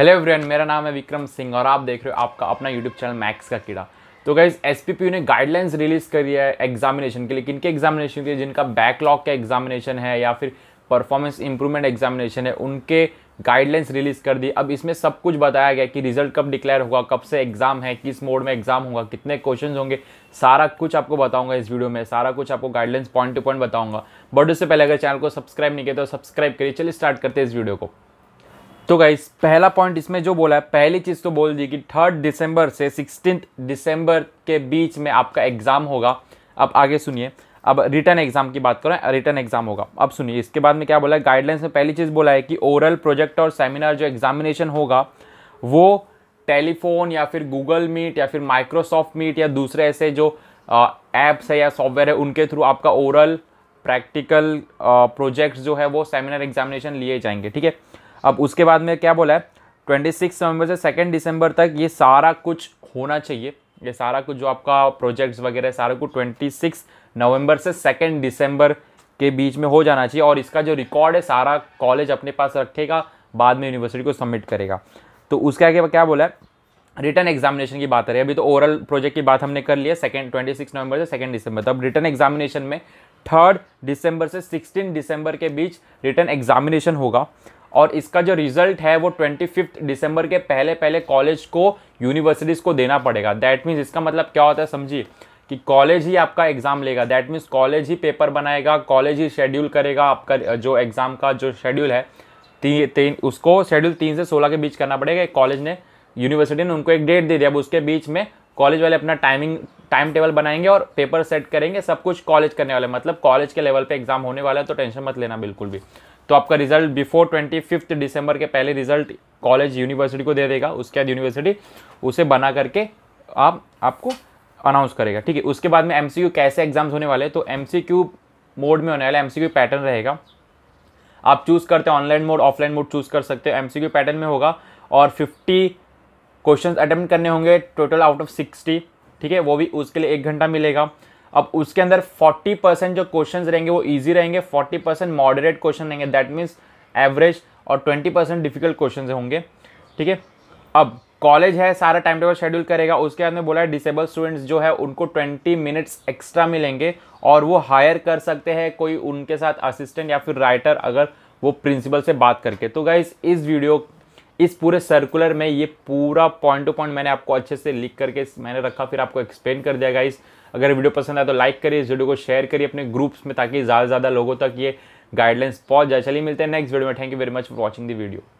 hello everyone मेरा नाम है विक्रम सिंह और आप देख रहे हो आपका अपना यूट्यूब चैनल मैक्स का कीड़ा तो गाइज एस ने गाइडलाइंस रिलीज़ करी है एग्जामिनेशन के लिए किन के एग्जामिनेशन के लिए जिनका बैकलॉग का एग्जामिनेशन है या फिर परफॉर्मेंस इंप्रूवमेंट एग्जामिनेशन है उनके गाइडलाइंस रिलीज़ कर दी अब इसमें सब कुछ बताया गया कि रिजल्ट कब डिक्लेयर होगा कब से एग्ज़ाम है किस मोड में एग्ज़ाम होगा कितने क्वेश्चंस होंगे सारा कुछ आपको बताऊंगा इस वीडियो में सारा कुछ आपको गाइडलाइंस पॉइंट टू पॉइंट बताऊंगा बट उससे पहले अगर चैनल को सब्सक्राइब नहीं किया तो सब्सक्राइब करिए चलिए स्टार्ट करते हैं इस वीडियो को तो गाइस पहला पॉइंट इसमें जो बोला है पहली चीज़ तो बोल दी कि थर्ड दिसंबर से सिक्सटीन दिसंबर के बीच में आपका एग्ज़ाम होगा अब आगे सुनिए अब रिटर्न एग्जाम की बात करें रिटर्न एग्जाम होगा अब सुनिए इसके बाद में क्या बोला है गाइडलाइंस में पहली चीज़ बोला है कि ओरल प्रोजेक्ट और सेमिनार जो एग्जामिनेशन होगा वो टेलीफोन या फिर गूगल मीट या फिर माइक्रोसॉफ्ट मीट या दूसरे ऐसे जो ऐप्स है या सॉफ्टवेयर है उनके थ्रू आपका ओरल प्रैक्टिकल प्रोजेक्ट्स जो है वो सेमिनार एग्जामिनेशन लिए जाएंगे ठीक है अब उसके बाद में क्या बोला है ट्वेंटी सिक्स नवंबर से सेकेंड दिसंबर तक ये सारा कुछ होना चाहिए ये सारा कुछ जो आपका प्रोजेक्ट्स वगैरह सारा कुछ ट्वेंटी सिक्स नवंबर से सेकेंड दिसंबर के बीच में हो जाना चाहिए और इसका जो रिकॉर्ड है सारा कॉलेज अपने पास रखेगा बाद में यूनिवर्सिटी को सबमिट करेगा तो उसके आगे क्या बोला है रिटर्न एग्जामिनेशन की बात करें अभी तो ओवरऑल प्रोजेक्ट की बात हमने कर लिया सेकेंड ट्वेंटी सिक्स नवंबर से सेकेंड दिसंबर तब रिटर्न एग्जामिनेशन में थर्ड दिसंबर से सिक्सटीन दिसंबर के बीच रिटर्न एग्जामिनेशन होगा और इसका जो रिजल्ट है वो ट्वेंटी फिफ्थ दिसंबर के पहले पहले कॉलेज को यूनिवर्सिटीज़ को देना पड़ेगा दैट मीन्स इसका मतलब क्या होता है समझिए कि कॉलेज ही आपका एग्ज़ाम लेगा दैट मीन्स कॉलेज ही पेपर बनाएगा कॉलेज ही शेड्यूल करेगा आपका जो एग्ज़ाम का जो शेड्यूल है तीन तीन उसको शेड्यूल तीन से सोलह के बीच करना पड़ेगा एक कॉलेज ने यूनिवर्सिटी ने उनको एक डेट दे दिया अब उसके बीच में कॉलेज वाले अपना टाइमिंग टाइम टेबल बनाएंगे और पेपर सेट करेंगे सब कुछ कॉलेज करने वाले मतलब कॉलेज के लेवल पे एग्जाम होने वाला है तो टेंशन मत लेना बिल्कुल भी तो आपका result before twenty fifth December के पहले रिजल्ट कॉलेज यूनिवर्सिटी को दे देगा उसके बाद यूनिवर्सिटी उसे बना करके आप आपको अनाउंस करेगा ठीक है उसके बाद में एम कैसे एग्जाम्स होने वाले तो एम मोड में होने वाला एम पैटर्न रहेगा आप चूज़ करते हैं online mode offline mode choose कर सकते हो एम पैटर्न में होगा और फिफ्टी क्वेश्चन अटैम्प्ट करने होंगे टोटल आउट ऑफ सिक्सटी ठीक है वो भी उसके लिए एक घंटा मिलेगा अब उसके अंदर 40 परसेंट जो क्वेश्चन रहेंगे वो ईजी रहेंगे 40 परसेंट मॉडरेट क्वेश्चन रहेंगे दैट मीन्स एवरेज और 20 परसेंट डिफिकल्ट क्वेश्चन होंगे ठीक है अब कॉलेज है सारा टाइम टेबल शेड्यूल करेगा उसके बाद में बोला है डिसेबल स्टूडेंट्स जो है उनको 20 मिनट्स एक्स्ट्रा मिलेंगे और वो हायर कर सकते हैं कोई उनके साथ असिस्टेंट या फिर राइटर अगर वो प्रिंसिपल से बात करके तो गाइज इस वीडियो इस पूरे सर्कुलर में ये पूरा पॉइंट टू पॉइंट मैंने आपको अच्छे से लिख करके मैंने रखा फिर आपको एक्सप्लेन कर दिया गाइस अगर वीडियो पसंद आए तो लाइक करिए इस वीडियो को शेयर करिए अपने ग्रुप्स में ताकि ज़्यादा से ज़्यादा लोगों तक ये गाइडलाइंस पहुंच जाए चलिए मिलते हैं नेक्स्ट वीडियो में thank you very much for watching the video